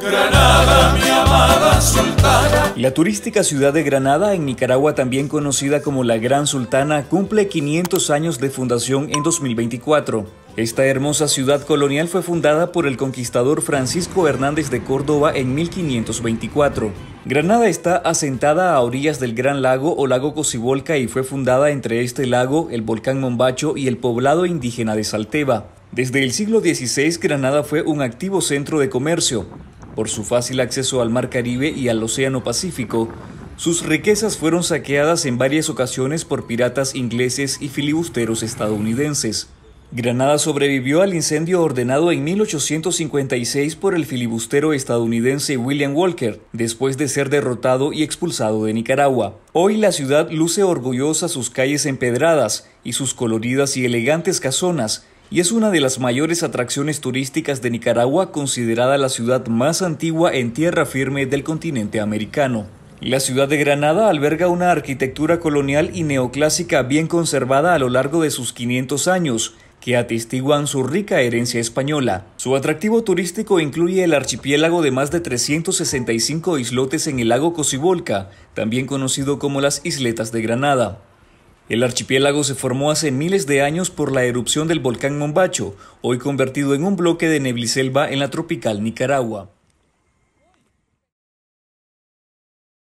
Granada, mi amada sultana. La turística ciudad de Granada, en Nicaragua también conocida como la Gran Sultana, cumple 500 años de fundación en 2024. Esta hermosa ciudad colonial fue fundada por el conquistador Francisco Hernández de Córdoba en 1524. Granada está asentada a orillas del Gran Lago o Lago Cocibolca y fue fundada entre este lago, el volcán Mombacho y el poblado indígena de Salteba. Desde el siglo XVI, Granada fue un activo centro de comercio. Por su fácil acceso al Mar Caribe y al Océano Pacífico, sus riquezas fueron saqueadas en varias ocasiones por piratas ingleses y filibusteros estadounidenses. Granada sobrevivió al incendio ordenado en 1856 por el filibustero estadounidense William Walker, después de ser derrotado y expulsado de Nicaragua. Hoy la ciudad luce orgullosa sus calles empedradas y sus coloridas y elegantes casonas, y es una de las mayores atracciones turísticas de Nicaragua, considerada la ciudad más antigua en tierra firme del continente americano. La ciudad de Granada alberga una arquitectura colonial y neoclásica bien conservada a lo largo de sus 500 años, que atestiguan su rica herencia española. Su atractivo turístico incluye el archipiélago de más de 365 islotes en el lago Cocibolca, también conocido como las Isletas de Granada. El archipiélago se formó hace miles de años por la erupción del volcán Mombacho, hoy convertido en un bloque de nebliselva en la tropical Nicaragua.